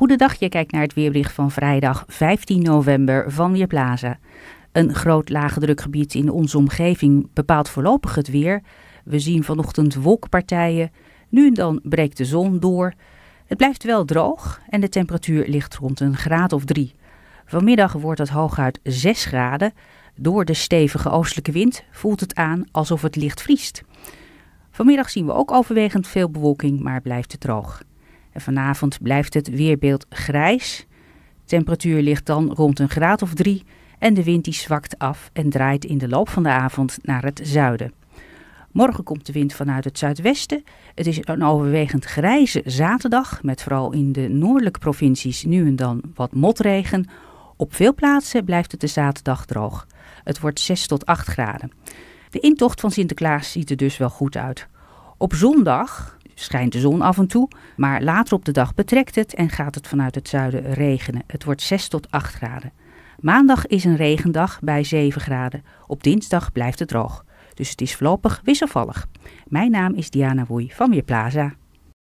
Goedendag, je kijkt naar het weerbericht van vrijdag 15 november van Weerplaza. Een groot lage drukgebied in onze omgeving bepaalt voorlopig het weer. We zien vanochtend wolkpartijen. Nu en dan breekt de zon door. Het blijft wel droog en de temperatuur ligt rond een graad of drie. Vanmiddag wordt het hooguit 6 graden. Door de stevige oostelijke wind voelt het aan alsof het licht vriest. Vanmiddag zien we ook overwegend veel bewolking, maar blijft het droog vanavond blijft het weerbeeld grijs. Temperatuur ligt dan rond een graad of drie en de wind die zwakt af en draait in de loop van de avond naar het zuiden. Morgen komt de wind vanuit het zuidwesten. Het is een overwegend grijze zaterdag met vooral in de noordelijke provincies nu en dan wat motregen. Op veel plaatsen blijft het de zaterdag droog. Het wordt 6 tot 8 graden. De intocht van Sinterklaas ziet er dus wel goed uit. Op zondag, schijnt de zon af en toe, maar later op de dag betrekt het en gaat het vanuit het zuiden regenen. Het wordt 6 tot 8 graden. Maandag is een regendag bij 7 graden. Op dinsdag blijft het droog. Dus het is voorlopig wisselvallig. Mijn naam is Diana Woei van Weerplaza.